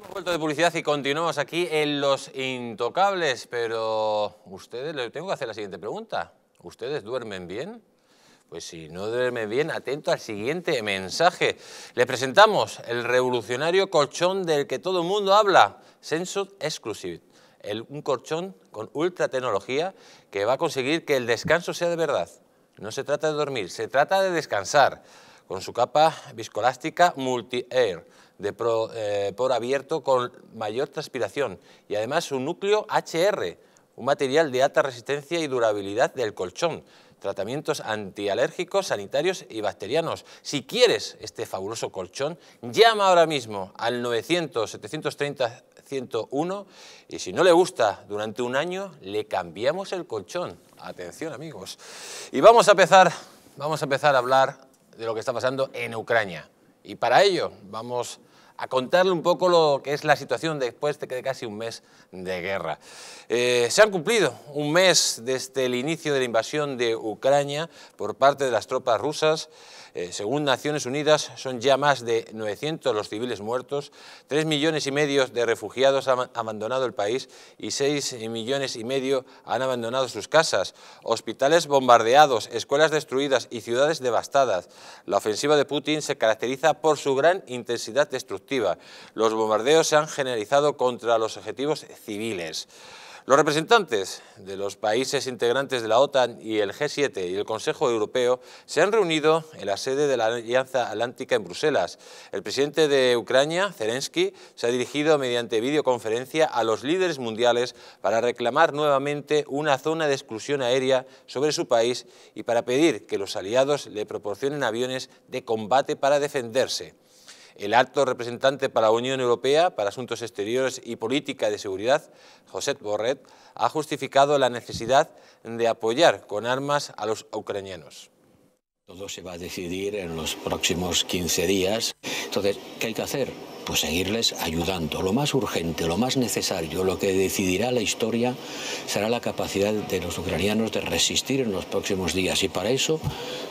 Hemos vuelto de publicidad y continuamos aquí en Los Intocables, pero ustedes, le tengo que hacer la siguiente pregunta. ¿Ustedes duermen bien? Pues si no duermen bien, atento al siguiente mensaje. Le presentamos el revolucionario colchón del que todo el mundo habla, Sensor Exclusive. un colchón con ultra tecnología que va a conseguir que el descanso sea de verdad. No se trata de dormir, se trata de descansar. Con su capa viscolástica Multi-Air de eh, por abierto con mayor transpiración y además un núcleo HR, un material de alta resistencia y durabilidad del colchón, tratamientos antialérgicos, sanitarios y bacterianos. Si quieres este fabuloso colchón, llama ahora mismo al 900-730-101 y si no le gusta durante un año, le cambiamos el colchón. Atención amigos. Y vamos a empezar, vamos a, empezar a hablar de lo que está pasando en Ucrania. Y para ello vamos a contarle un poco lo que es la situación después de casi un mes de guerra. Eh, se han cumplido un mes desde el inicio de la invasión de Ucrania por parte de las tropas rusas. Eh, según Naciones Unidas, son ya más de 900 los civiles muertos, 3 millones y medio de refugiados han abandonado el país y 6 millones y medio han abandonado sus casas, hospitales bombardeados, escuelas destruidas y ciudades devastadas. La ofensiva de Putin se caracteriza por su gran intensidad destructiva. Los bombardeos se han generalizado contra los objetivos civiles. Los representantes de los países integrantes de la OTAN y el G7 y el Consejo Europeo se han reunido en la sede de la Alianza Atlántica en Bruselas. El presidente de Ucrania, Zelensky, se ha dirigido mediante videoconferencia a los líderes mundiales para reclamar nuevamente una zona de exclusión aérea sobre su país y para pedir que los aliados le proporcionen aviones de combate para defenderse el alto representante para la Unión Europea para Asuntos Exteriores y Política de Seguridad, José Borrell, ha justificado la necesidad de apoyar con armas a los ucranianos. Todo se va a decidir en los próximos 15 días. Entonces, ¿qué hay que hacer? pues seguirles ayudando. Lo más urgente, lo más necesario, lo que decidirá la historia será la capacidad de los ucranianos de resistir en los próximos días. Y para eso,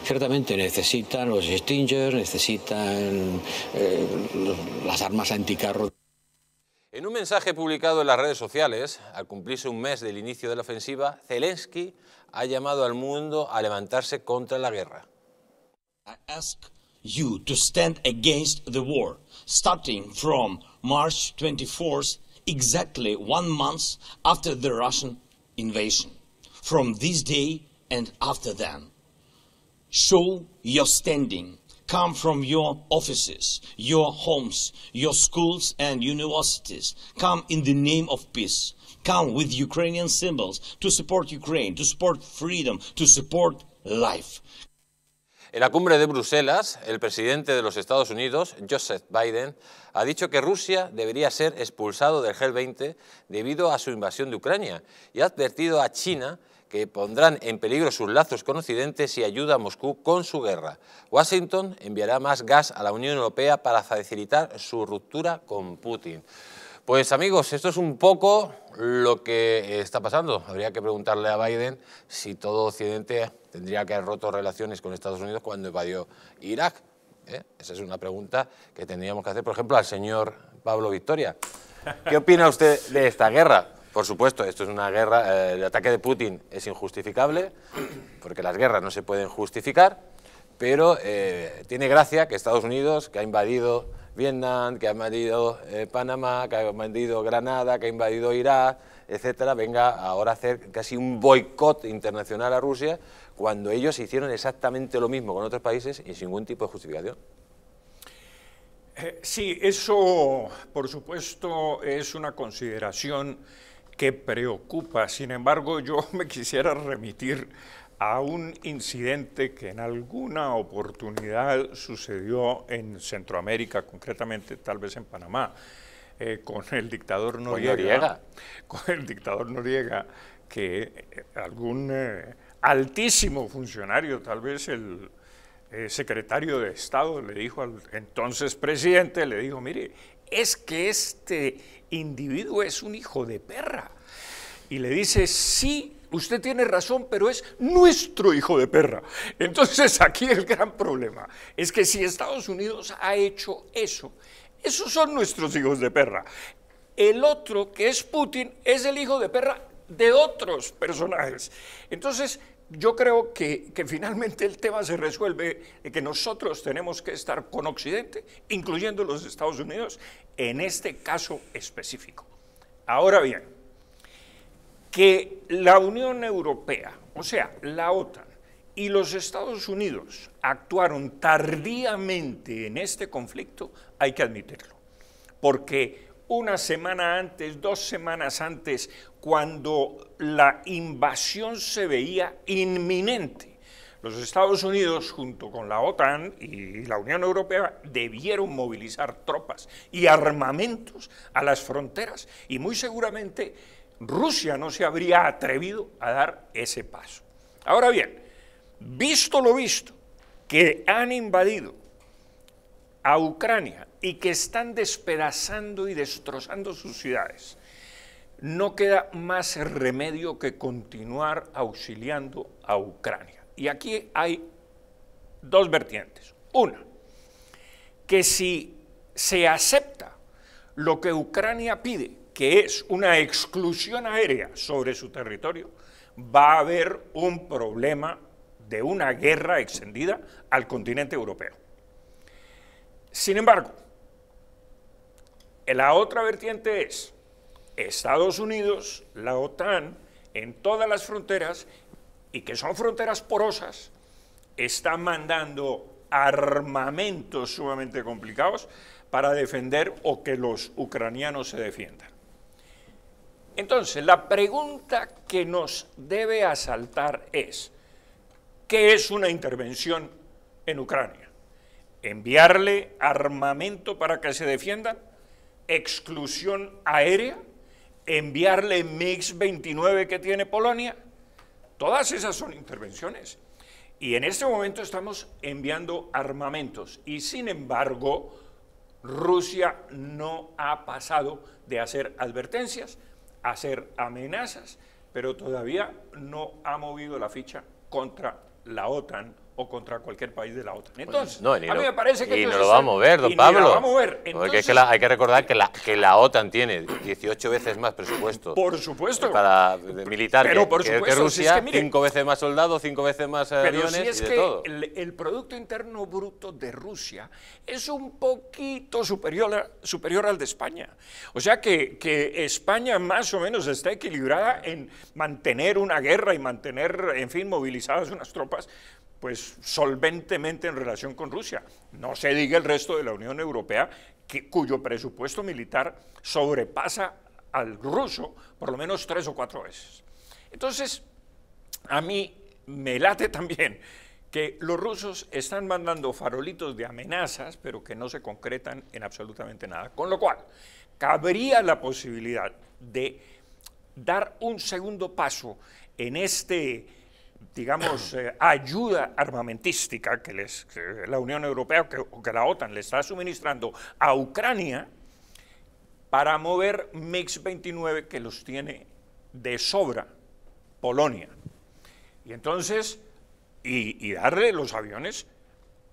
ciertamente necesitan los Stingers, necesitan eh, las armas anticarro. En un mensaje publicado en las redes sociales, al cumplirse un mes del inicio de la ofensiva, Zelensky ha llamado al mundo a levantarse contra la guerra. you to stand against the war, starting from March 24th, exactly one month after the Russian invasion. From this day and after that, show your standing. Come from your offices, your homes, your schools and universities. Come in the name of peace. Come with Ukrainian symbols to support Ukraine, to support freedom, to support life. En la cumbre de Bruselas, el presidente de los Estados Unidos, Joseph Biden, ha dicho que Rusia debería ser expulsado del G20 debido a su invasión de Ucrania y ha advertido a China que pondrán en peligro sus lazos con Occidente si ayuda a Moscú con su guerra. Washington enviará más gas a la Unión Europea para facilitar su ruptura con Putin. Pues amigos, esto es un poco lo que está pasando. Habría que preguntarle a Biden si todo Occidente tendría que haber roto relaciones con Estados Unidos cuando invadió Irak. ¿eh? Esa es una pregunta que tendríamos que hacer, por ejemplo, al señor Pablo Victoria. ¿Qué opina usted de esta guerra? Por supuesto, esto es una guerra, eh, el ataque de Putin es injustificable, porque las guerras no se pueden justificar, pero eh, tiene gracia que Estados Unidos, que ha invadido Vietnam, que ha invadido eh, Panamá, que ha invadido Granada, que ha invadido Irak, etcétera, venga ahora a hacer casi un boicot internacional a Rusia, cuando ellos hicieron exactamente lo mismo con otros países y sin ningún tipo de justificación. Eh, sí, eso, por supuesto, es una consideración que preocupa. Sin embargo, yo me quisiera remitir a un incidente que en alguna oportunidad sucedió en Centroamérica, concretamente tal vez en Panamá, eh, con el dictador Noriega. ¿Con, el dictador Noriega, que eh, algún eh, altísimo funcionario, tal vez el secretario de Estado, le dijo al entonces presidente, le dijo, mire, es que este individuo es un hijo de perra. Y le dice, sí, usted tiene razón, pero es nuestro hijo de perra. Entonces aquí el gran problema es que si Estados Unidos ha hecho eso, esos son nuestros hijos de perra. El otro, que es Putin, es el hijo de perra de otros personajes. Entonces, yo creo que, finalmente el tema se resuelve de eh, que nosotros tenemos que estar con Occidente, incluyendo los Estados Unidos, en este caso específico. Ahora bien, que la Unión Europea, o sea, la OTAN y los Estados Unidos actuaron tardíamente en este conflicto, hay que admitirlo. Porque una semana antes, dos semanas antes, cuando la invasión se veía inminente, los Estados Unidos, junto con la OTAN y la Unión Europea, debieron movilizar tropas y armamentos a las fronteras y muy seguramente Rusia no se habría atrevido a dar ese paso. Ahora bien, visto lo visto, que han invadido a Ucrania y que están despedazando y destrozando sus ciudades, no queda más remedio que continuar auxiliando a Ucrania. Y aquí hay dos vertientes. Una, que si se acepta lo que Ucrania pide, que es una exclusión aérea sobre su territorio, va a haber un problema de una guerra extendida al continente europeo. Sin embargo, la otra vertiente es Estados Unidos, la OTAN, en todas las fronteras, y que son fronteras porosas, están mandando armamentos sumamente complicados para defender o que los ucranianos se defiendan. Entonces, la pregunta que nos debe asaltar es, ¿qué es una intervención en Ucrania? ¿Enviarle armamento para que se defienda, ¿Exclusión aérea? ¿Enviarle MiG-29 que tiene Polonia? Todas esas son intervenciones. Y en este momento estamos enviando armamentos. Y sin embargo, Rusia no ha pasado de hacer advertencias hacer amenazas, pero todavía no ha movido la ficha contra la OTAN o contra cualquier país de la OTAN. Entonces, a mí me parece que... Y no lo va a mover, don Pablo. porque hay que recordar que la, eh, OTAN tiene 18 veces más presupuesto. Por supuesto. Para eh, militar pero, que, Rusia, ...5 veces más soldados, 5 veces más aviones es que El, Producto Interno Bruto de Rusia es un poquito superior, al de España. O sea que España más o menos está equilibrada en mantener una guerra y mantener, en fin, movilizadas unas tropas pues solventemente en relación con Rusia. No se diga el resto de la Unión Europea, cuyo presupuesto militar sobrepasa al ruso por lo menos tres o cuatro veces. Entonces, a mí me late también que los rusos están mandando farolitos de amenazas, pero que no se concretan en absolutamente nada. Con lo cual, cabría la posibilidad de dar un segundo paso en este digamos, eh, ayuda armamentística que, les, la Unión Europea o que la OTAN le está suministrando a Ucrania para mover mix 29 que los tiene de sobra Polonia. Y entonces, y, darle los aviones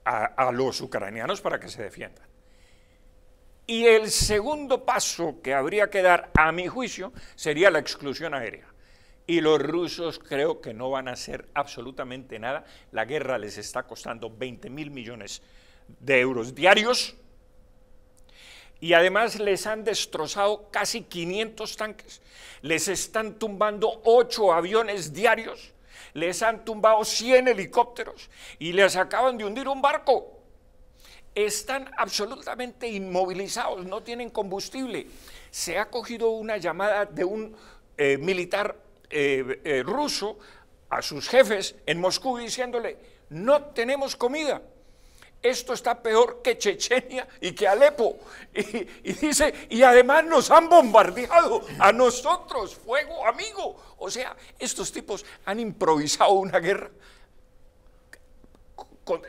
a los ucranianos para que se defiendan. Y el segundo paso que habría que dar, a mi juicio, sería la exclusión aérea y los rusos creo que no van a hacer absolutamente nada. La guerra les está costando 20 mil millones de euros diarios y además les han destrozado casi 500 tanques, les están tumbando 8 aviones diarios, les han tumbado 100 helicópteros y les acaban de hundir un barco. Están absolutamente inmovilizados, no tienen combustible. Se ha cogido una llamada de un eh, militar eh, eh, ruso a sus jefes en Moscú diciéndole, no tenemos comida. Esto está peor que Chechenia y que Alepo. y dice, y además nos han bombardeado a nosotros, fuego amigo. O sea, estos tipos han improvisado una guerra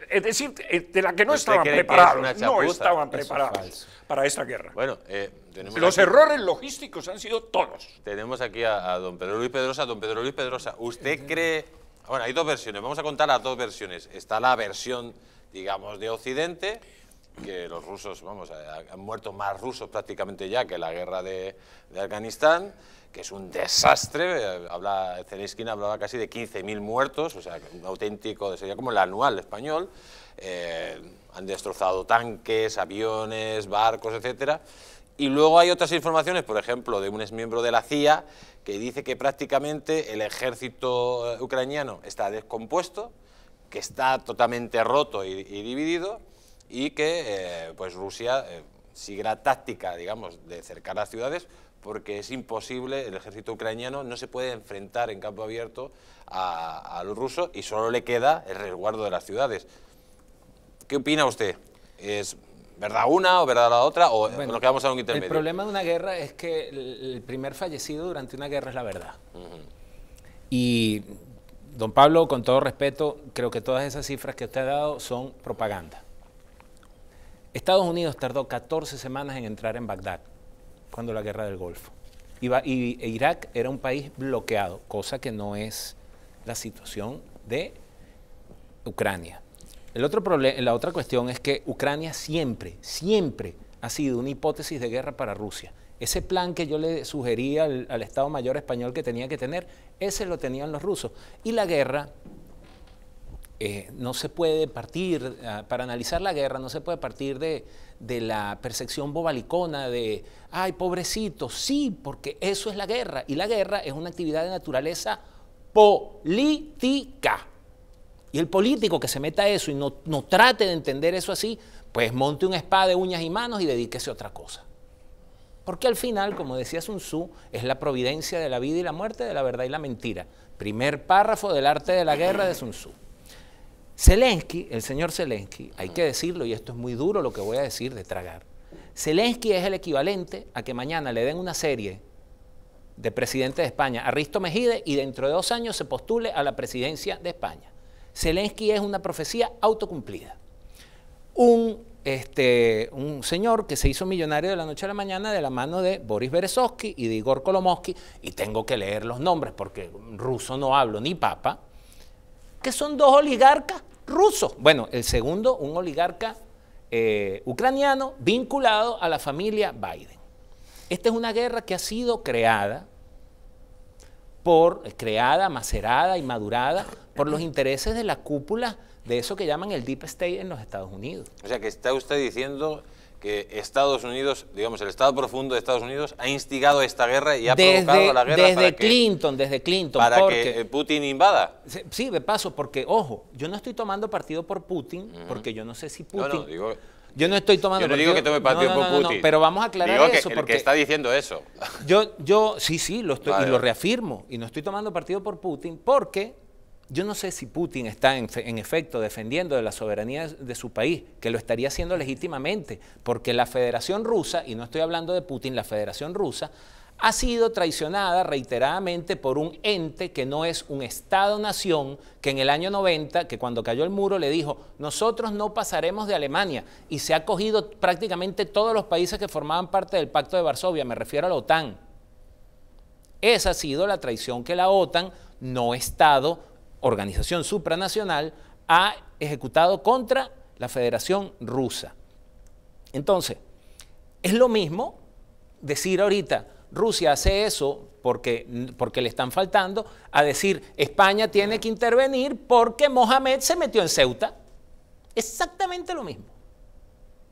es decir, eh, de la que no estaban preparados. no estaban preparados para esta guerra. Bueno, eh, los errores logísticos han sido todos. Tenemos aquí a, don Pedro Luis Pedrosa. Don Pedro Luis Pedrosa, ¿usted cree...? Bueno, hay dos versiones. Vamos a contar las dos versiones. Está la versión, digamos, de Occidente que los rusos, vamos, han muerto más rusos prácticamente ya que la guerra de, de Afganistán, que es un desastre, habla, hablaba casi de 15.000 muertos, o sea, un auténtico, sería como el anual español, eh, han destrozado tanques, aviones, barcos, etcétera, y luego hay otras informaciones, por ejemplo, de un exmiembro de la CIA, que dice que prácticamente el ejército eh, ucraniano está descompuesto, que está totalmente roto y, y dividido, y que eh, pues Rusia eh, sigue la táctica, digamos, de cercar las ciudades porque es imposible, el ejército ucraniano no se puede enfrentar en campo abierto a, los rusos y solo le queda el resguardo de las ciudades. ¿Qué opina usted? ¿Es verdad una o verdad la otra o nos a un intermedio? El problema de una guerra es que el primer fallecido durante una guerra es la verdad. Y don Pablo, con todo respeto, creo que todas esas cifras que usted ha dado son propaganda. Estados Unidos tardó 14 semanas en entrar en Bagdad, cuando la guerra del Golfo. y Irak era un país bloqueado, cosa que no es la situación de Ucrania. la otra cuestión es que Ucrania siempre, siempre ha sido una hipótesis de guerra para Rusia. Ese plan que yo le sugería al, al Estado Mayor español que tenía que tener, ese lo tenían los rusos. Y la guerra eh, no se puede partir, eh, para analizar la guerra, no se puede partir de, la percepción bobalicona de, ay, pobrecito, sí, porque eso es la guerra. Y la guerra es una actividad de naturaleza política. Y el político que se meta a eso y no, trate de entender eso así, pues monte un espada de uñas y manos y dedíquese a otra cosa. Porque al final, como decía Sun Tzu, es la providencia de la vida y la muerte, de la verdad y la mentira. Primer párrafo del arte de la guerra de Sun Tzu. Zelensky, el señor Zelensky, hay que decirlo y esto es muy duro lo que voy a decir de tragar. Zelensky es el equivalente a que mañana le den una serie de presidente de España a Risto Mejide y dentro de dos años se postule a la presidencia de España. Zelensky es una profecía autocumplida. Un, este, un señor que se hizo millonario de la noche a la mañana de la mano de Boris Berezovsky y de Igor Kolomovsky, y tengo que leer los nombres porque ruso no hablo ni papa, que son dos oligarcas rusos. Bueno, el segundo, un oligarca eh, ucraniano vinculado a la familia Biden. Esta es una guerra que ha sido creada por, eh, creada, macerada y madurada por los intereses de la cúpula de eso que llaman el Deep State en los Estados Unidos. O sea, que está usted diciendo que Estados Unidos, digamos, el Estado profundo de Estados Unidos ha instigado esta guerra y ha provocado la guerra. Desde Clinton, desde Clinton. Para que Putin invada. Sí, de paso, porque, ojo, yo no estoy tomando partido por Putin, porque yo no sé si Putin... yo no estoy tomando. digo que tome partido por Putin. pero vamos a aclarar eso. Que, porque que está diciendo eso. Yo, yo sí, sí, lo estoy, y lo reafirmo. Y no estoy tomando partido por Putin porque yo no sé si Putin está en, efecto defendiendo de la soberanía de, su país, que lo estaría haciendo legítimamente, porque la Federación Rusa, y no estoy hablando de Putin, la Federación Rusa, ha sido traicionada reiteradamente por un ente que no es un Estado-nación, que en el año 90, que cuando cayó el muro, le dijo, nosotros no pasaremos de Alemania, y se ha cogido prácticamente todos los países que formaban parte del Pacto de Varsovia, me refiero a la OTAN. Esa ha sido la traición que la OTAN, no Estado, organización supranacional, ha ejecutado contra la Federación Rusa. Entonces, es lo mismo decir ahorita, Rusia hace eso porque, porque, le están faltando, a decir, España tiene que intervenir porque Mohamed se metió en Ceuta. Exactamente lo mismo.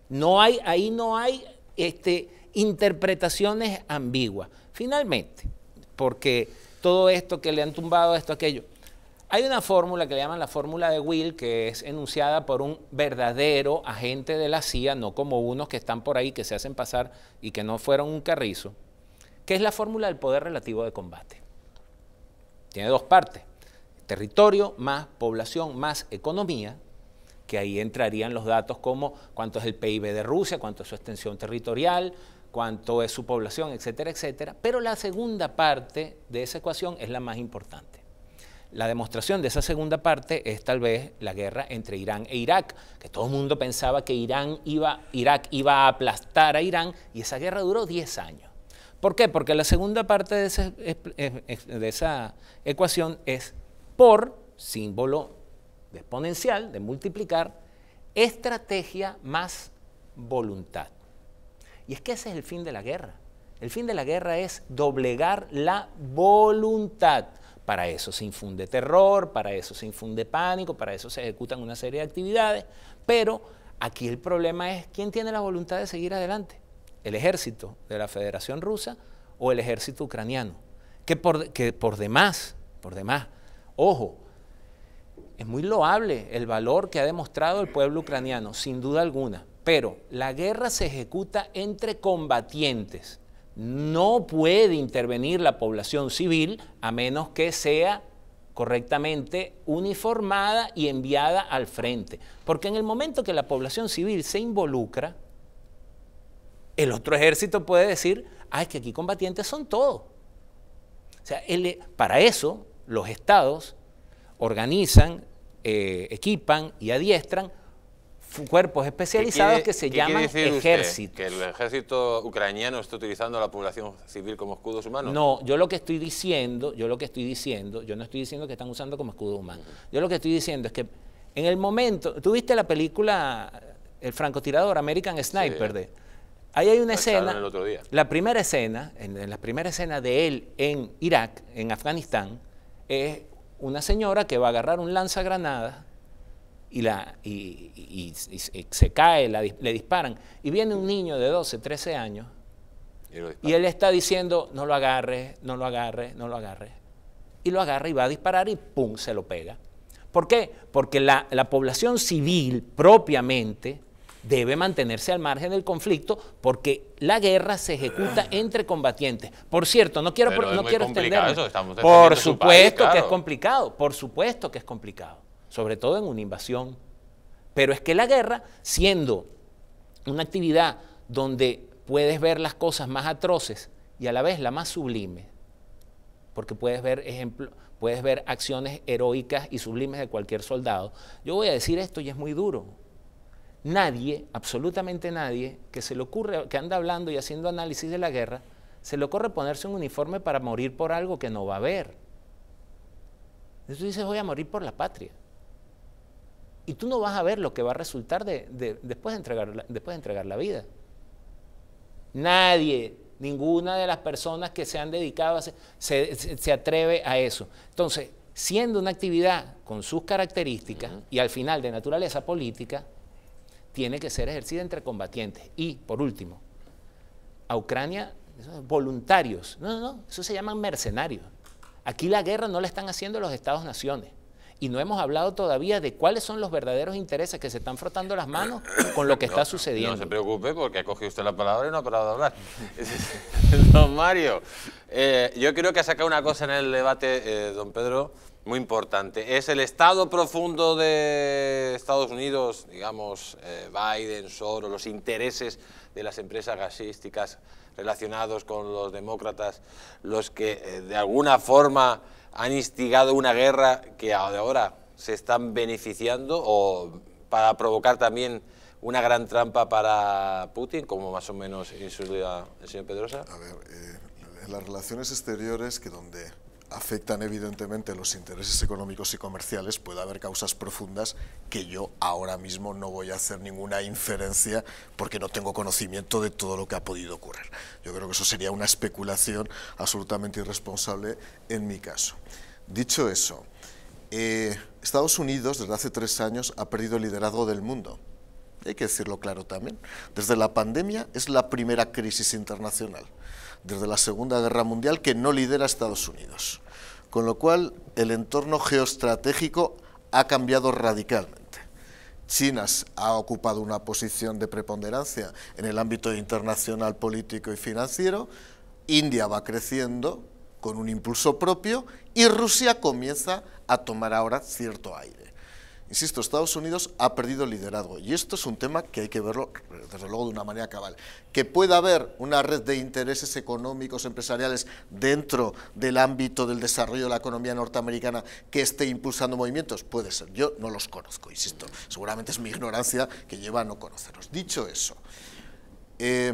No hay, ahí no hay este, interpretaciones ambiguas. Finalmente, porque todo esto que le han tumbado, esto, aquello, hay una fórmula que le llaman la fórmula de Will, que es enunciada por un verdadero agente de la CIA, no como unos que están por ahí, que se hacen pasar y que no fueron un carrizo, que es la fórmula del poder relativo de combate. Tiene dos partes, territorio más población más economía, que ahí entrarían los datos como cuánto es el PIB de Rusia, cuánto es su extensión territorial, cuánto es su población, etcétera, etcétera. Pero la segunda parte de esa ecuación es la más importante. La demostración de esa segunda parte es tal vez la guerra entre Irán e Irak, que todo el mundo pensaba que Irán iba, Irak iba a aplastar a Irán y esa guerra duró 10 años. ¿Por qué? Porque la segunda parte de, esa ecuación es por símbolo exponencial, de multiplicar, estrategia más voluntad. Y es que ese es el fin de la guerra. El fin de la guerra es doblegar la voluntad. Para eso se infunde terror, para eso se infunde pánico, para eso se ejecutan una serie de actividades, pero aquí el problema es quién tiene la voluntad de seguir adelante, el ejército de la Federación Rusa o el ejército ucraniano, que por, demás, por demás, ojo, es muy loable el valor que ha demostrado el pueblo ucraniano, sin duda alguna, pero la guerra se ejecuta entre combatientes no puede intervenir la población civil a menos que sea correctamente uniformada y enviada al frente. Porque en el momento que la población civil se involucra, el otro ejército puede decir, ¡ay, que aquí combatientes son todos. O sea, para eso los estados organizan, eh, equipan y adiestran cuerpos especializados que se llaman ejércitos. ¿Que el ejército ucraniano está utilizando a la población civil como escudos humanos? No, yo lo que estoy diciendo, yo lo que estoy diciendo, yo no estoy diciendo que están usando como escudos humanos. Yo lo que estoy diciendo es que en el momento, ¿tú viste la película El francotirador, American Sniper? De, ahí hay una escena, la primera escena, en, la primera escena de él en Irak, en Afganistán, es una señora que va a agarrar un lanzagranadas y, la, y, y, se cae, le disparan. Y viene un niño de 12, 13 años y, él está diciendo, no lo agarre, no lo agarre, no lo agarre. Y lo agarra y va a disparar y ¡pum! se lo pega. ¿Por qué? Porque la, población civil propiamente debe mantenerse al margen del conflicto porque la guerra se ejecuta entre combatientes. Por cierto, no quiero, no quiero por supuesto que es complicado, por supuesto que es complicado sobre todo en una invasión. Pero es que la guerra, siendo una actividad donde puedes ver las cosas más atroces y a la vez la más sublime, porque puedes ver ejemplo, puedes ver acciones heroicas y sublimes de cualquier soldado. Yo voy a decir esto y es muy duro. Nadie, absolutamente nadie, que se le ocurre, que anda hablando y haciendo análisis de la guerra, se le ocurre ponerse un uniforme para morir por algo que no va a haber. Entonces dices, voy a morir por la patria. Y tú no vas a ver lo que va a resultar después, de entregar, la vida. Nadie, ninguna de las personas que se han dedicado a se, se, atreve a eso. Entonces, siendo una actividad con sus características y al final de naturaleza política, tiene que ser ejercida entre combatientes. Y, por último, a Ucrania, voluntarios. No, no, no, eso se llaman mercenarios. Aquí la guerra no la están haciendo los estados-naciones y no hemos hablado todavía de cuáles son los verdaderos intereses que se están frotando las manos con lo que está sucediendo. No se preocupe porque ha cogido usted la palabra y no ha parado de hablar. don Mario, eh, yo creo que ha sacado una cosa en el debate, eh, don Pedro, muy importante. Es el estado profundo de Estados Unidos, digamos, eh, Biden, Soros, los intereses de las empresas gasísticas relacionados con los demócratas, los que de alguna forma han instigado una guerra que ahora se están beneficiando o para provocar también una gran trampa para Putin, como más o menos insulta el señor Pedrosa? A ver, eh, en las relaciones exteriores que donde afectan evidentemente los intereses económicos y comerciales, puede haber causas profundas que yo ahora mismo no voy a hacer ninguna inferencia porque no tengo conocimiento de todo lo que ha podido ocurrir. Yo creo que eso sería una especulación absolutamente irresponsable en mi caso. Dicho eso, eh, Estados Unidos desde hace tres años ha perdido el liderazgo del mundo. Hay que decirlo claro también. Desde la pandemia es la primera crisis internacional desde la Segunda Guerra Mundial que no lidera Estados Unidos. Con lo cual, el entorno geoestratégico ha cambiado radicalmente. China ha ocupado una posición de preponderancia en el ámbito internacional político y financiero, India va creciendo con un impulso propio y Rusia comienza a tomar ahora cierto aire. Insisto, Estados Unidos ha perdido liderazgo y esto es un tema que hay que verlo, desde luego, de una manera cabal. Que pueda haber una red de intereses económicos, empresariales dentro del ámbito del desarrollo de la economía norteamericana que esté impulsando movimientos, puede ser. Yo no los conozco, insisto. Seguramente es mi ignorancia que lleva a no conocerlos. Dicho eso, eh,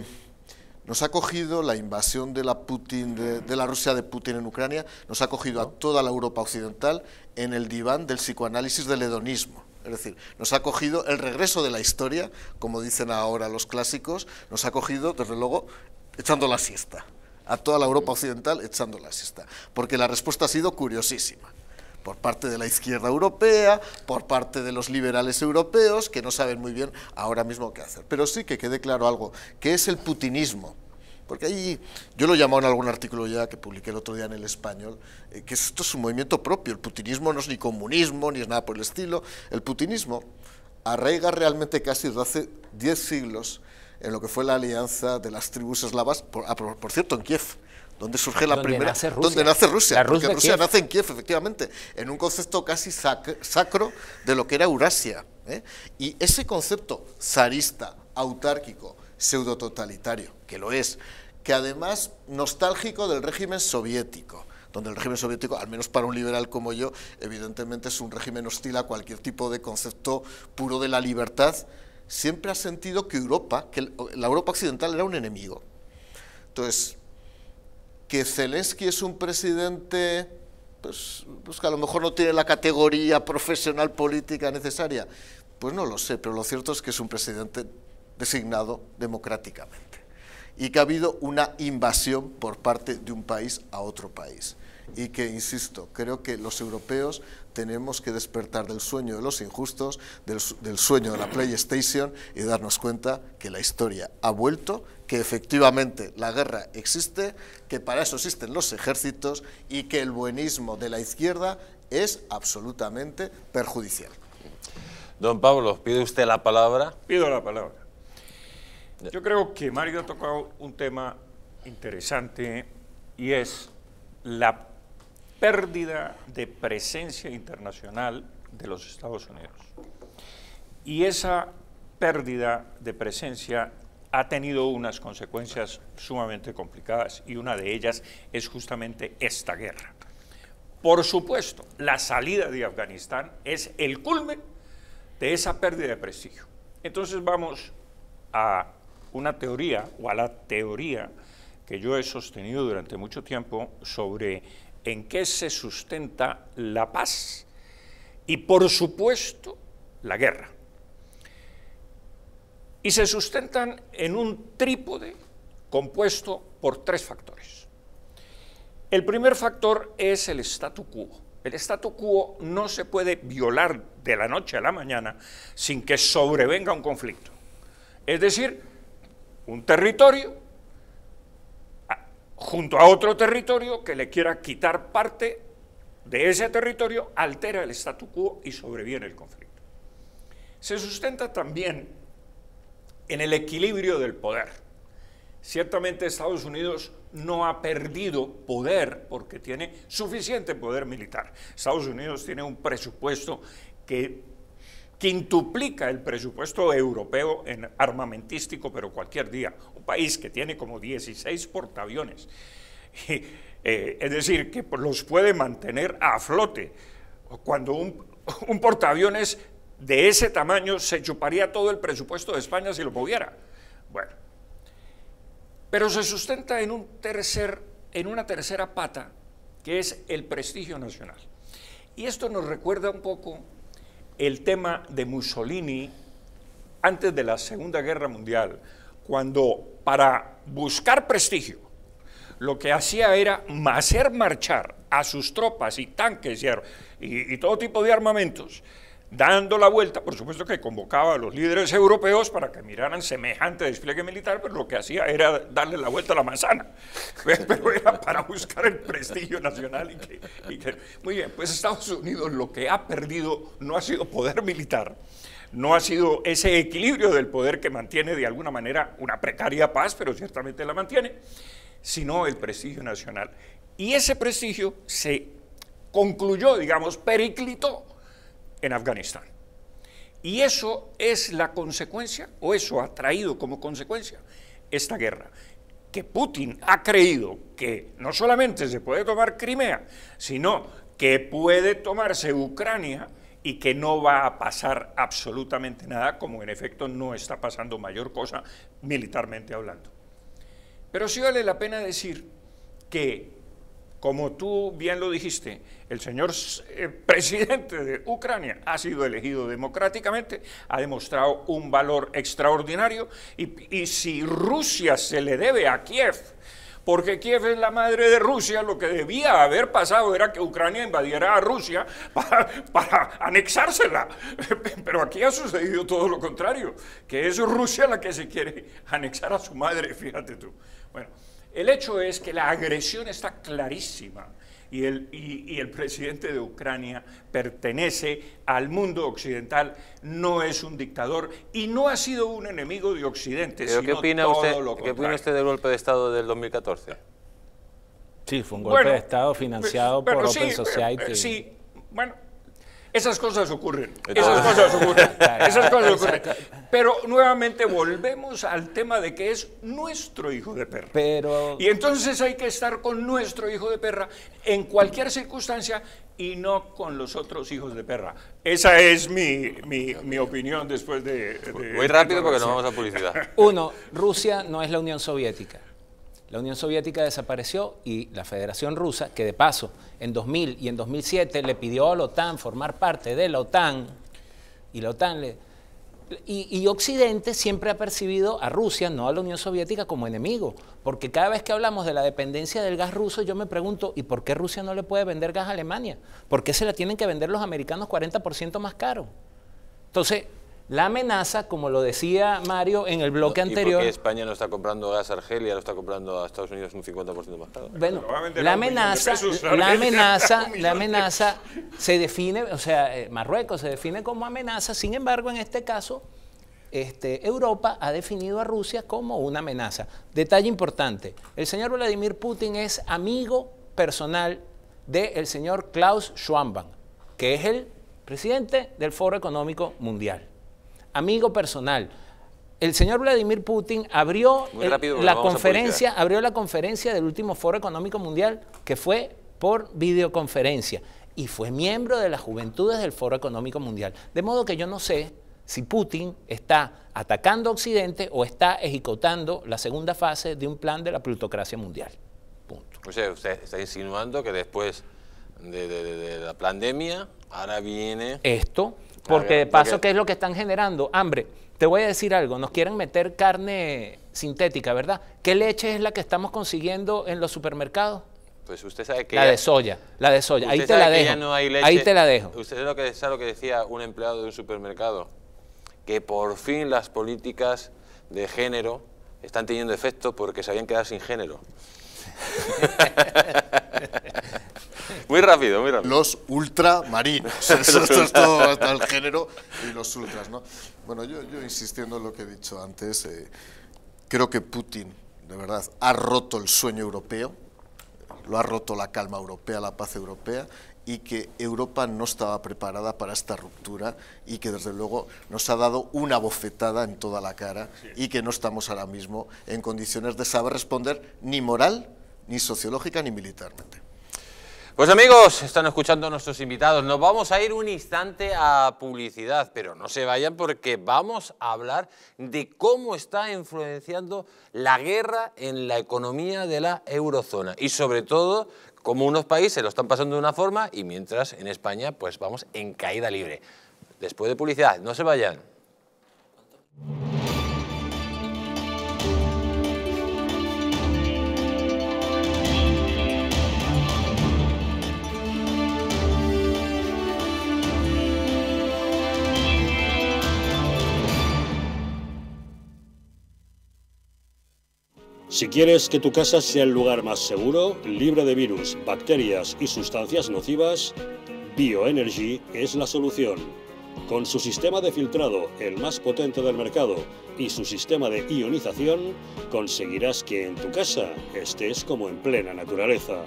nos ha cogido la invasión de la, Putin, de, la Rusia de Putin en Ucrania, nos ha cogido a toda la Europa occidental en el diván del psicoanálisis del hedonismo. Es decir, nos ha cogido el regreso de la historia, como dicen ahora los clásicos, nos ha cogido, desde luego, echando la siesta. A toda la Europa mm. occidental echando la siesta. Porque la respuesta ha sido curiosísima por parte de la izquierda europea, por parte de los liberales europeos, que no saben muy bien ahora mismo qué hacer. Pero sí que quede claro algo, que es el putinismo. Porque ahí, yo lo llamaba en algún artículo ya que publiqué el otro día en el español, eh, que esto es un movimiento propio. El putinismo no es ni comunismo, ni es nada por el estilo. El putinismo arraiga realmente casi desde hace diez siglos en lo que fue la alianza de las tribus eslavas, por ah, cierto, en Kiev donde surge la primera, nace Rusia. donde nace Rusia, Rusia porque Rusia nace en Kiev, efectivamente, en un concepto casi sacro de lo que era Eurasia. ¿eh? Y ese concepto zarista, autárquico, pseudo-totalitario, que lo es, que además nostálgico del régimen soviético, donde el régimen soviético, al menos para un liberal como yo, evidentemente es un régimen hostil a cualquier tipo de concepto puro de la libertad, siempre ha sentido que Europa, que la Europa occidental era un enemigo. Entonces, que Zelensky es un presidente pues, pues, que a lo mejor no tiene la categoría profesional política necesaria. Pues no lo sé, pero lo cierto es que es un presidente designado democráticamente y que ha habido una invasión por parte de un país a otro país. Y que, insisto, creo que los europeos tenemos que despertar del sueño de los injustos, del, sueño de la PlayStation y darnos cuenta que la historia ha vuelto, que efectivamente la guerra existe, que para eso existen los ejércitos y que el buenismo de la izquierda es absolutamente perjudicial. Don Pablo, ¿pide usted la palabra? Pido la palabra. Yo creo que Mario ha tocado un tema interesante y es la pérdida de presencia internacional de los Estados Unidos. Y esa pérdida de presencia ha tenido unas consecuencias sumamente complicadas y una de ellas es justamente esta guerra. Por supuesto, la salida de Afganistán es el culmen de esa pérdida de prestigio. Entonces vamos a una teoría o a la teoría que yo he sostenido durante mucho tiempo sobre en qué se sustenta la paz y, por supuesto, la guerra. Y se sustentan en un trípode compuesto por tres factores. El primer factor es el statu quo. El statu quo no se puede violar de la noche a la mañana sin que sobrevenga un conflicto. Es decir, un territorio junto a otro territorio que le quiera quitar parte de ese territorio, altera el statu quo y sobreviene el conflicto. Se sustenta también en el equilibrio del poder. Ciertamente Estados Unidos no ha perdido poder porque tiene suficiente poder militar. Estados Unidos tiene un presupuesto que quintuplica el presupuesto europeo en armamentístico, pero cualquier día. Un país que tiene como 16 portaaviones. Eh, es decir, que los puede mantener a flote. Cuando un, portaaviones de ese tamaño se chuparía todo el presupuesto de España si lo moviera. Bueno, pero se sustenta en, un tercer, en una tercera pata, que es el prestigio nacional. Y esto nos recuerda un poco el tema de Mussolini antes de la Segunda Guerra Mundial, cuando para buscar prestigio lo que hacía era hacer marchar a sus tropas y tanques y, todo tipo de armamentos dando la vuelta, por supuesto que convocaba a los líderes europeos para que miraran semejante despliegue militar, pero lo que hacía era darle la vuelta a la manzana, pero era para buscar el prestigio nacional. Y muy bien, pues Estados Unidos lo que ha perdido no ha sido poder militar, no ha sido ese equilibrio del poder que mantiene de alguna manera una precaria paz, pero ciertamente la mantiene, sino el prestigio nacional. Y ese prestigio se concluyó, digamos, periclitó en Afganistán. Y eso es la consecuencia, o eso ha traído como consecuencia esta guerra, que Putin ha creído que no solamente se puede tomar Crimea, sino que puede tomarse Ucrania y que no va a pasar absolutamente nada, como en efecto no está pasando mayor cosa militarmente hablando. Pero sí vale la pena decir que como tú bien lo dijiste, el señor eh, presidente de Ucrania ha sido elegido democráticamente, ha demostrado un valor extraordinario y, si Rusia se le debe a Kiev, porque Kiev es la madre de Rusia, lo que debía haber pasado era que Ucrania invadiera a Rusia para, para, anexársela. Pero aquí ha sucedido todo lo contrario, que es Rusia la que se quiere anexar a su madre, fíjate tú. Bueno. El hecho es que la agresión está clarísima y el, y, el, presidente de Ucrania pertenece al mundo occidental, no es un dictador y no ha sido un enemigo de Occidente. sino ¿qué, opina usted, ¿Qué opina del golpe de Estado del 2014? Sí, fue un golpe de Estado pues, financiado por Open eh, Society. sí, bueno esas cosas ocurren. Esas cosas ocurren. Esas cosas ocurren. Pero nuevamente volvemos al tema de que es nuestro hijo de perra. Pero... Y entonces hay que estar con nuestro hijo de perra en cualquier circunstancia y no con los otros hijos de perra. Esa es mi, opinión después de, de... Voy rápido porque nos vamos a publicidad. Uno, Rusia no es la Unión Soviética la Unión Soviética desapareció y la Federación Rusa, que de paso en 2000 y en 2007 le pidió a la OTAN formar parte de la OTAN, y la OTAN le... Y, Occidente siempre ha percibido a Rusia, no a la Unión Soviética, como enemigo. Porque cada vez que hablamos de la dependencia del gas ruso, yo me pregunto, ¿y por qué Rusia no le puede vender gas a Alemania? ¿Por qué se la tienen que vender los americanos 40% más caro? Entonces, la amenaza, como lo decía Mario en el bloque anterior... España no está comprando gas a Argelia, lo está comprando a Estados Unidos un 50% más caro? Bueno, la amenaza, la amenaza, la amenaza se define, o sea, eh, Marruecos se define como amenaza, sin embargo, en este caso, este, Europa ha definido a Rusia como una amenaza. Detalle importante, el señor Vladimir Putin es amigo personal del señor Klaus Schwab, que es el presidente del Foro Económico Mundial amigo personal. El señor Vladimir Putin abrió, la conferencia, abrió la conferencia del último Foro Económico Mundial, que fue por videoconferencia, y fue miembro de las juventudes del Foro Económico Mundial. De modo que yo no sé si Putin está atacando a Occidente o está ejecutando la segunda fase de un plan de la plutocracia mundial. Punto. O sea, usted está insinuando que después de la pandemia, ahora viene... Esto, porque de paso, ¿qué es lo que están generando? Hambre. Te voy a decir algo, nos quieren meter carne sintética, ¿verdad? ¿Qué leche es la que estamos consiguiendo en los supermercados? Pues usted sabe que... La de soya, la de soya. Ahí te la dejo. Ahí te la dejo. Usted lo, que, sabe lo que decía un empleado de un supermercado, que por fin las políticas de género están teniendo efecto porque se habían quedado sin género. Muy rápido, mira. Los ultramarinos. Eso, es todo hasta el género y los ultras, ¿no? Bueno, yo, insistiendo en lo que he dicho antes, eh, creo que Putin, de verdad, ha roto el sueño europeo, lo ha roto la calma europea, la paz europea, y que Europa no estaba preparada para esta ruptura y que desde luego nos ha dado una bofetada en toda la cara y que no estamos ahora mismo en condiciones de saber responder ni moral, ni sociológica, ni militarmente. Pues amigos, están escuchando a nuestros invitados. Nos vamos a ir un instante a publicidad, pero no se vayan porque vamos a hablar de cómo está influenciando la guerra en la economía de la eurozona y sobre todo cómo unos países lo están pasando de una forma y mientras en España pues vamos en caída libre. Después de publicidad, no se vayan. Si quieres que tu casa sea el lugar más seguro, libre de virus, bacterias y sustancias nocivas, Bioenergy es la solución. Con su sistema de filtrado, el más potente del mercado, y su sistema de ionización, conseguirás que en tu casa estés como en plena naturaleza.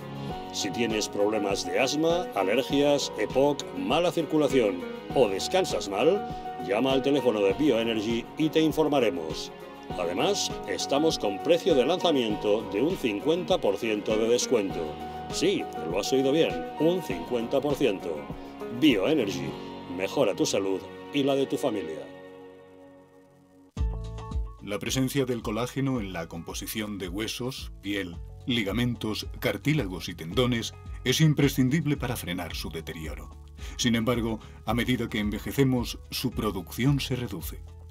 Si tienes problemas de asma, alergias, EPOC, mala circulación o descansas mal, llama al teléfono de Bioenergy y te informaremos. Además, estamos con precio de lanzamiento de un 50% de descuento. Sí, lo has oído bien, un 50%. Bioenergy, mejora tu salud y la de tu familia. La presencia del colágeno en la composición de huesos, piel, ligamentos, cartílagos y tendones es imprescindible para frenar su deterioro. Sin embargo, a medida que envejecemos, su producción se reduce.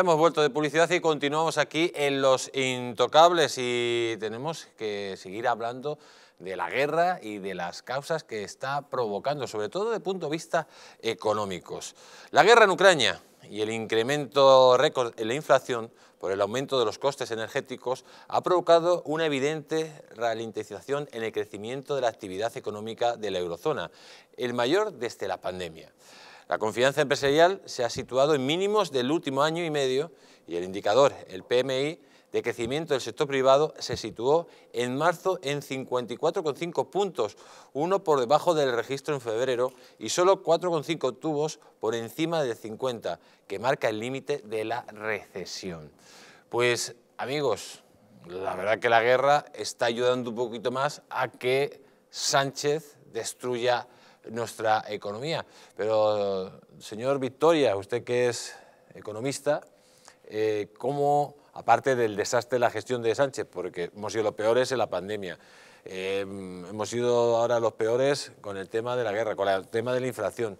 hemos vuelto de publicidad y continuamos aquí en Los Intocables y tenemos que seguir hablando de la guerra y de las causas que está provocando, sobre todo de punto de vista económicos. La guerra en Ucrania y el incremento récord en la inflación por el aumento de los costes energéticos ha provocado una evidente ralentización en el crecimiento de la actividad económica de la eurozona, el mayor desde la pandemia. La confianza empresarial se ha situado en mínimos del último año y medio y el indicador, el PMI, de crecimiento del sector privado se situó en marzo en 54,5 puntos, uno por debajo del registro en febrero y solo 4,5 tubos por encima del 50, que marca el límite de la recesión. Pues, amigos, la verdad que la guerra está ayudando un poquito más a que Sánchez destruya nuestra economía. Pero, señor Victoria, usted que es economista, eh, ¿cómo, aparte del desastre de la gestión de Sánchez, porque hemos sido los peores en la pandemia, eh, hemos sido ahora los peores con el tema de la guerra, con el tema de la inflación,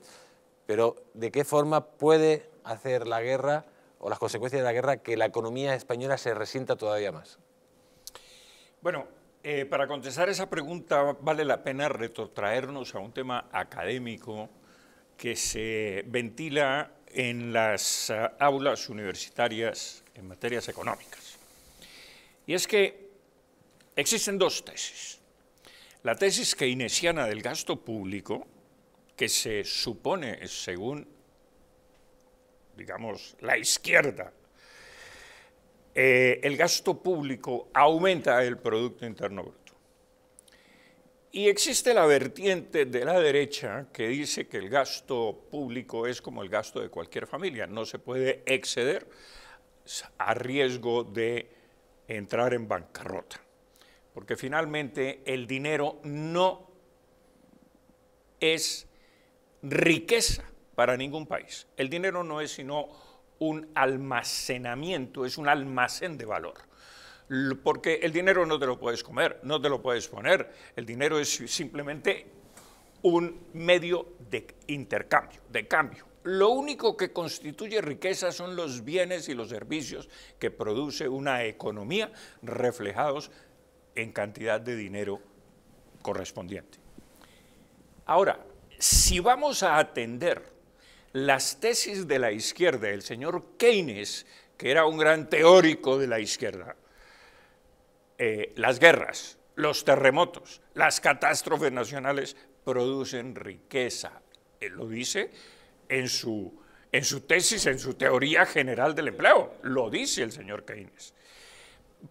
pero ¿de qué forma puede hacer la guerra o las consecuencias de la guerra que la economía española se resienta todavía más? Bueno, eh, para contestar esa pregunta vale la pena retrotraernos a un tema académico que se ventila en las ah, aulas universitarias en materias económicas. Y es que existen dos tesis. La tesis keynesiana del gasto público, que se supone, según, digamos, la izquierda, eh, el gasto público aumenta el Producto Interno Bruto. Y existe la vertiente de la derecha que dice que el gasto público es como el gasto de cualquier familia, no se puede exceder a riesgo de entrar en bancarrota, porque finalmente el dinero no es riqueza para ningún país. El dinero no es sino un almacenamiento, es un almacén de valor. Porque el dinero no te lo puedes comer, no te lo puedes poner. El dinero es simplemente un medio de intercambio, de cambio. Lo único que constituye riqueza son los bienes y los servicios que produce una economía reflejados en cantidad de dinero correspondiente. Ahora, si vamos a atender las tesis de la izquierda, el señor Keynes, que era un gran teórico de la izquierda, eh, las guerras, los terremotos, las catástrofes nacionales producen riqueza. Él lo dice en su, en su tesis, en su teoría general del empleo, lo dice el señor Keynes.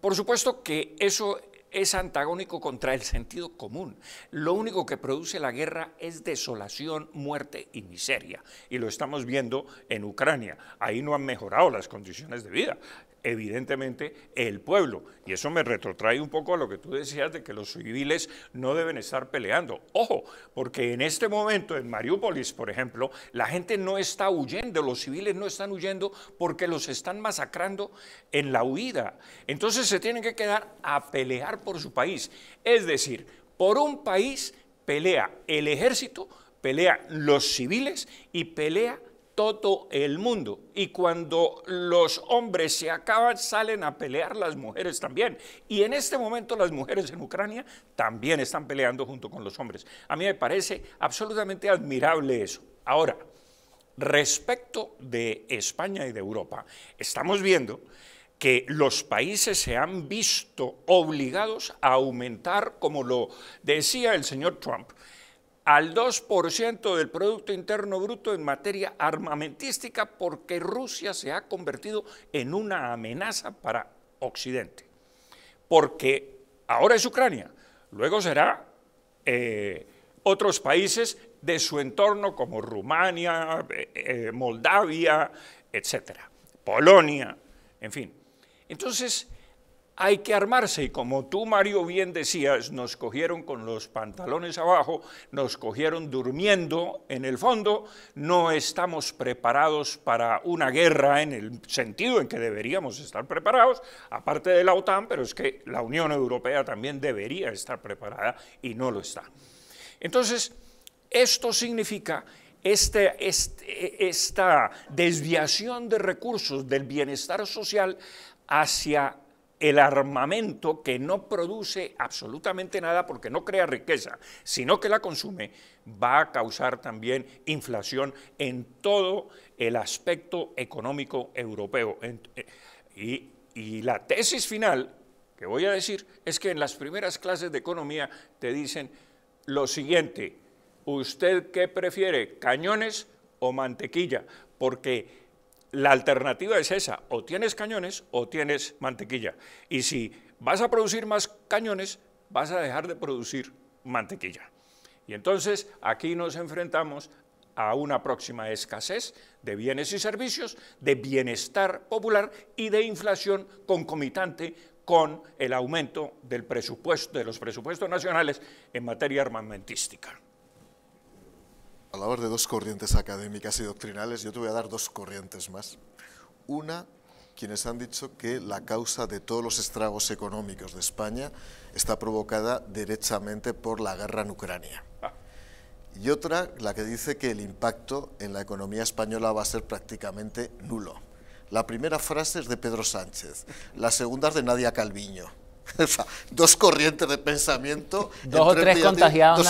Por supuesto que eso es antagónico contra el sentido común. Lo único que produce la guerra es desolación, muerte y miseria. Y lo estamos viendo en Ucrania. Ahí no han mejorado las condiciones de vida evidentemente el pueblo. Y eso me retrotrae un poco a lo que tú decías de que los civiles no deben estar peleando. Ojo, porque en este momento en Mariúpolis, por ejemplo, la gente no está huyendo, los civiles no están huyendo porque los están masacrando en la huida. Entonces se tienen que quedar a pelear por su país. Es decir, por un país pelea el ejército, pelea los civiles y pelea todo el mundo. Y cuando los hombres se acaban, salen a pelear las mujeres también. Y en este momento las mujeres en Ucrania también están peleando junto con los hombres. A mí me parece absolutamente admirable eso. Ahora, respecto de España y de Europa, estamos viendo que los países se han visto obligados a aumentar, como lo decía el señor Trump, al 2% del Producto Interno Bruto en materia armamentística porque Rusia se ha convertido en una amenaza para Occidente. Porque ahora es Ucrania, luego será eh, otros países de su entorno como Rumania, eh, eh, Moldavia, etcétera, Polonia, en fin. Entonces, hay que armarse. Y como tú, Mario, bien decías, nos cogieron con los pantalones abajo, nos cogieron durmiendo en el fondo, no estamos preparados para una guerra en el sentido en que deberíamos estar preparados, aparte de la OTAN, pero es que la Unión Europea también debería estar preparada y no lo está. Entonces, esto significa este, este esta desviación de recursos del bienestar social hacia el armamento que no produce absolutamente nada porque no crea riqueza, sino que la consume, va a causar también inflación en todo el aspecto económico europeo. Eh, y, la tesis final que voy a decir es que en las primeras clases de economía te dicen lo siguiente, ¿usted qué prefiere, cañones o mantequilla? Porque la alternativa es esa, o tienes cañones o tienes mantequilla. Y si vas a producir más cañones, vas a dejar de producir mantequilla. Y entonces aquí nos enfrentamos a una próxima escasez de bienes y servicios, de bienestar popular y de inflación concomitante con el aumento del presupuesto, de los presupuestos nacionales en materia armamentística hablar de dos corrientes académicas y doctrinales, yo te voy a dar dos corrientes más. Una, quienes han dicho que la causa de todos los estragos económicos de España está provocada derechamente por la guerra en Ucrania. Y otra, la que dice que el impacto en la economía española va a ser prácticamente nulo. La primera frase es de Pedro Sánchez, la segunda es de Nadia Calviño. dos corrientes de pensamiento. dos o tres contagiados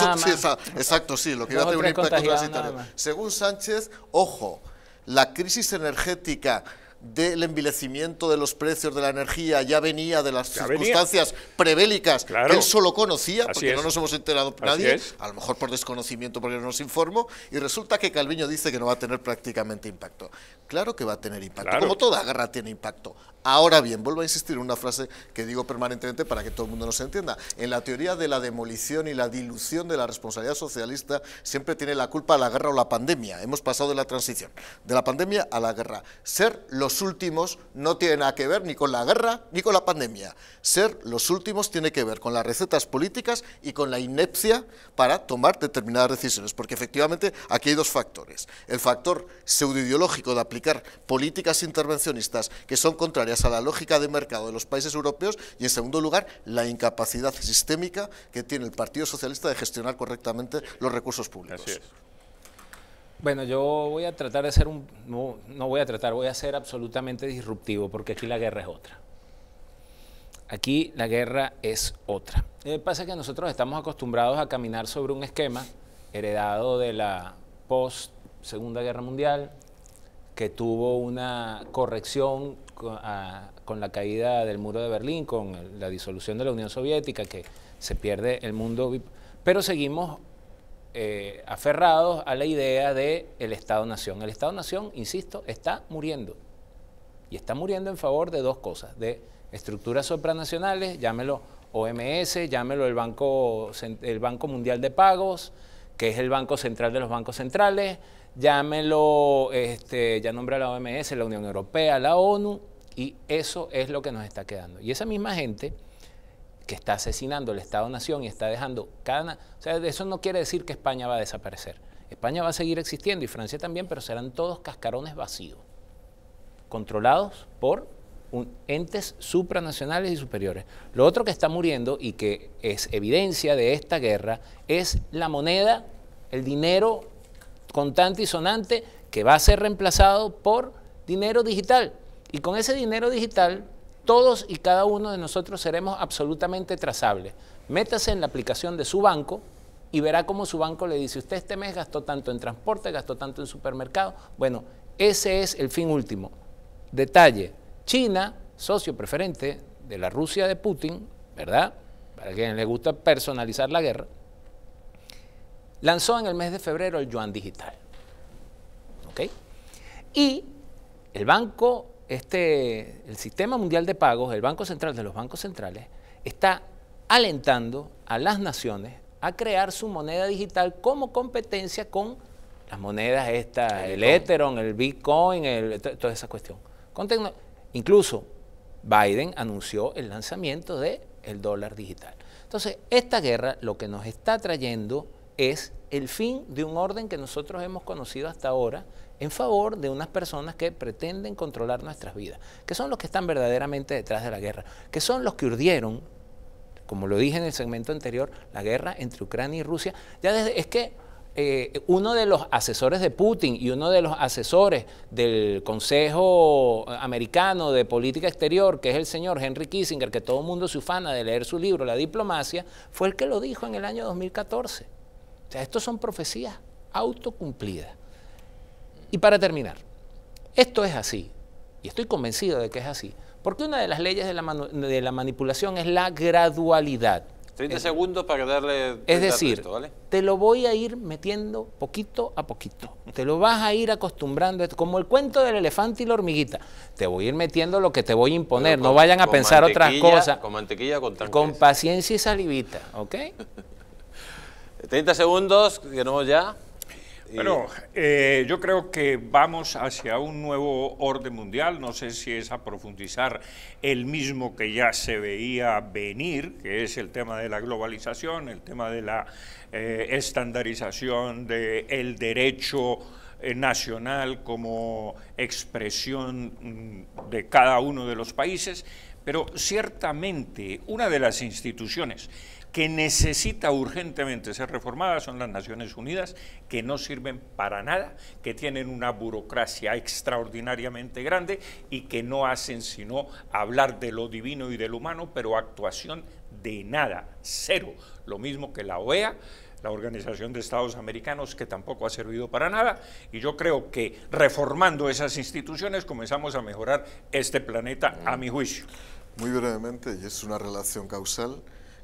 exacto, sí, lo que iba a tener un impacto transitorio. Según Sánchez, ojo, la crisis energética del envilecimiento de los precios de la energía ya venía de las circunstancias prebélicas que él solo conocía, porque no nos hemos enterado nadie, a lo mejor por desconocimiento porque no nos informó, y resulta que Calviño dice que no va a tener prácticamente impacto. Claro que va a tener impacto, como toda guerra tiene impacto. Ahora bien, vuelvo a insistir en una frase que digo permanentemente para que todo el mundo nos entienda. En la teoría de la demolición y la dilución de la responsabilidad socialista siempre tiene la culpa la guerra o la pandemia. Hemos pasado de la transición, de la pandemia a la guerra. Ser los últimos no tiene nada que ver ni con la guerra ni con la pandemia. Ser los últimos tiene que ver con las recetas políticas y con la inepcia para tomar determinadas decisiones. Porque efectivamente aquí hay dos factores. El factor pseudoideológico de aplicar políticas intervencionistas que son contrarias a la lógica de mercado de los países europeos y, en segundo lugar, la incapacidad sistémica que tiene el Partido Socialista de gestionar correctamente los recursos públicos. Bueno, yo voy a tratar de ser un... No, voy a tratar, voy a ser absolutamente disruptivo porque aquí la guerra es otra. Aquí la guerra es otra. que eh, pasa que nosotros estamos acostumbrados a caminar sobre un esquema heredado de la post-Segunda Guerra Mundial, que tuvo una corrección con, la caída del muro de Berlín, con la disolución de la Unión Soviética, que se pierde el mundo, pero seguimos eh, aferrados a la idea del el Estado-Nación. El Estado-Nación, insisto, está muriendo. Y está muriendo en favor de dos cosas, de estructuras supranacionales, llámelo OMS, llámelo el Banco, Mundial de Pagos, que es el Banco Central de los Bancos Centrales, llámelo, este, ya nombra la OMS, la Unión Europea, la ONU, y eso es lo que nos está quedando. Y esa misma gente que está asesinando el Estado-Nación y está dejando cada... O sea, eso no quiere decir que España va a desaparecer. España va a seguir existiendo y Francia también, pero serán todos cascarones vacíos, controlados por entes supranacionales y superiores. Lo otro que está muriendo y que es evidencia de esta guerra es la moneda, el dinero contante y sonante, que va a ser reemplazado por dinero digital. Y con ese dinero digital, todos y cada uno de nosotros seremos absolutamente trazables. Métase en la aplicación de su banco y verá cómo su banco le dice, usted este mes gastó tanto en transporte, gastó tanto en supermercado. Bueno, ese es el fin último. Detalle, China, socio preferente de la Rusia de Putin, ¿verdad? Para quien le gusta personalizar la guerra, lanzó en el mes de febrero el yuan digital. ¿Ok? Y el Banco este, el sistema mundial de pagos, el Banco Central de los bancos centrales, está alentando a las naciones a crear su moneda digital como competencia con las monedas estas, el, el el Bitcoin, toda esa cuestión. Incluso Biden anunció el lanzamiento del el dólar digital. Entonces, esta guerra lo que nos está trayendo es el fin de un orden que nosotros hemos conocido hasta ahora, en favor de unas personas que pretenden controlar nuestras vidas, que son los que están verdaderamente detrás de la guerra, que son los que urdieron, como lo dije en el segmento anterior, la guerra entre Ucrania y Rusia. Ya es que eh, uno de los asesores de Putin y uno de los asesores del Consejo Americano de Política Exterior, que es el señor Henry Kissinger, que todo el mundo se ufana de leer su libro, La Diplomacia, fue el que lo dijo en el año 2014. O sea, estos son profecías autocumplidas. Y para terminar, esto es así, y estoy convencido de que es así, porque una de las leyes de la, manipulación es la gradualidad. 30 segundos para darle... Es decir, te lo voy a ir metiendo poquito a poquito. Te lo vas a ir acostumbrando, como el cuento del elefante y la hormiguita. Te voy a ir metiendo lo que te voy a imponer, no vayan a pensar otras cosas. Con mantequilla, con Con paciencia y salivita, ¿ok? 30 segundos, que no ya. Bueno, eh, yo creo que vamos hacia un nuevo orden mundial, no sé si es a profundizar el mismo que ya se veía venir, que es el tema de la globalización, el tema de la eh, estandarización del derecho eh, nacional como expresión mm, de cada uno de los países, pero ciertamente una de las instituciones que necesita urgentemente ser reformada son las Naciones Unidas, que no sirven para nada, que tienen una burocracia extraordinariamente grande y que no hacen sino hablar de lo divino y del humano, pero actuación de nada, cero. Lo mismo que la OEA, la Organización de Estados Americanos, que tampoco ha servido para nada. Y yo creo que reformando esas instituciones comenzamos a mejorar este planeta, a mi juicio. Muy brevemente, y es una relación causal.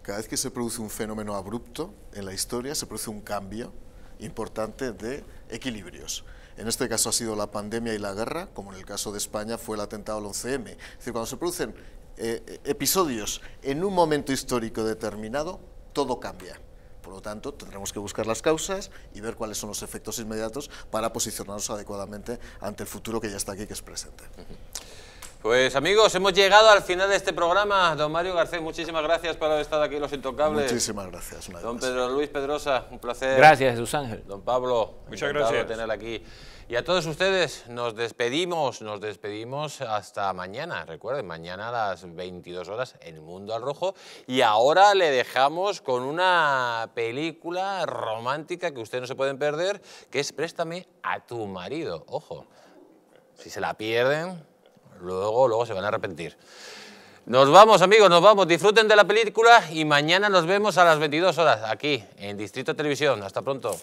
Cada vez que se produce un fenómeno abrupto en la historia, se produce un cambio importante de equilibrios. En este caso ha sido la pandemia y la guerra, como en el caso de España fue el atentado al 11M. Es decir, cuando se producen eh, eh, episodios en un momento histórico determinado, todo cambia. Por lo tanto, tendremos que buscar las causas y ver cuáles son los efectos inmediatos para posicionarnos adecuadamente ante el futuro que ya está aquí, que es presente. Pues amigos, hemos llegado al final de este programa. Don Mario Garcés, muchísimas gracias por haber estado aquí Los Intocables. Muchísimas gracias. don Pedro Luis Pedrosa, un placer. Gracias, Jesús Ángel. Don Pablo, muchas gracias. tener aquí. Y a todos ustedes nos despedimos, nos despedimos hasta mañana. Recuerden, mañana a las 22 horas en Mundo al Rojo. Y ahora le dejamos con una película romántica que ustedes no se pueden perder, que es Préstame a tu marido. Ojo, si se la pierden... Luego, luego se van a arrepentir. Nos vamos, amigos, nos vamos. Disfruten de la película y mañana nos vemos a las 22 horas aquí en Distrito Televisión. Hasta pronto.